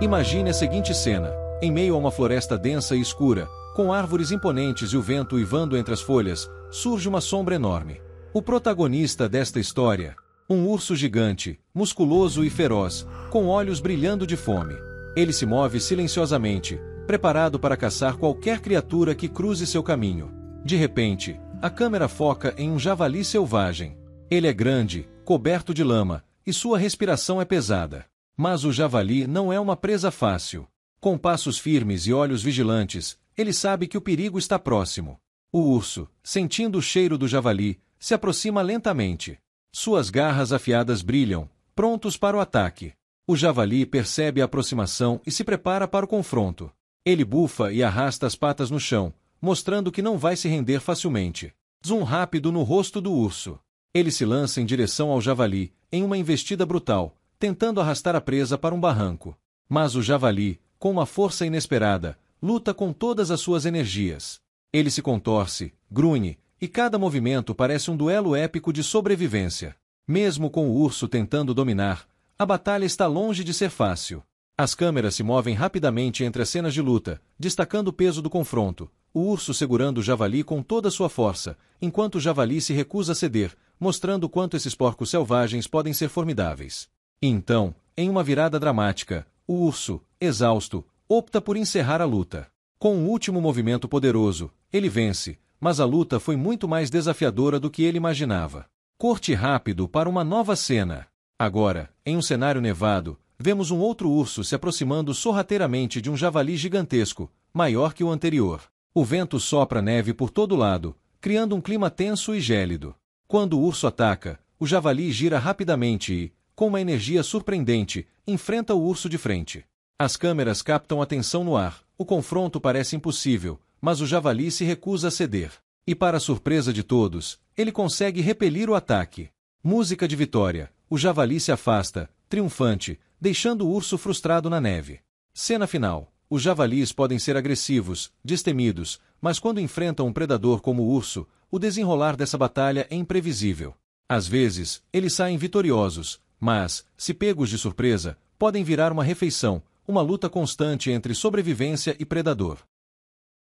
Imagine a seguinte cena: em meio a uma floresta densa e escura, com árvores imponentes e o vento uivando entre as folhas, surge uma sombra enorme. O protagonista desta história, um urso gigante, musculoso e feroz, com olhos brilhando de fome. Ele se move silenciosamente, preparado para caçar qualquer criatura que cruze seu caminho. De repente, a câmera foca em um javali selvagem. Ele é grande, coberto de lama, e sua respiração é pesada. Mas o javali não é uma presa fácil. Com passos firmes e olhos vigilantes, ele sabe que o perigo está próximo. O urso, sentindo o cheiro do javali, se aproxima lentamente. Suas garras afiadas brilham, prontos para o ataque. O javali percebe a aproximação e se prepara para o confronto. Ele bufa e arrasta as patas no chão, mostrando que não vai se render facilmente. Zoom rápido no rosto do urso. Ele se lança em direção ao javali, em uma investida brutal, tentando arrastar a presa para um barranco. Mas o javali, com uma força inesperada, luta com todas as suas energias. Ele se contorce, grunhe, e cada movimento parece um duelo épico de sobrevivência. Mesmo com o urso tentando dominar, a batalha está longe de ser fácil. As câmeras se movem rapidamente entre as cenas de luta, destacando o peso do confronto, o urso segurando o javali com toda sua força, enquanto o javali se recusa a ceder, mostrando quanto esses porcos selvagens podem ser formidáveis. Então, em uma virada dramática, o urso, exausto, opta por encerrar a luta. Com um último movimento poderoso, ele vence, mas a luta foi muito mais desafiadora do que ele imaginava. Corte rápido para uma nova cena. Agora, em um cenário nevado, vemos um outro urso se aproximando sorrateiramente de um javali gigantesco, maior que o anterior. O vento sopra neve por todo lado, criando um clima tenso e gélido. Quando o urso ataca, o javali gira rapidamente e, com uma energia surpreendente, enfrenta o urso de frente. As câmeras captam a tensão no ar, o confronto parece impossível, mas o javali se recusa a ceder. E para surpresa de todos, ele consegue repelir o ataque. Música de vitória. O javali se afasta, triunfante, deixando o urso frustrado na neve. Cena final. Os javalis podem ser agressivos, destemidos, mas quando enfrentam um predador como o urso, o desenrolar dessa batalha é imprevisível. Às vezes, eles saem vitoriosos, mas, se pegos de surpresa, podem virar uma refeição, uma luta constante entre sobrevivência e predador.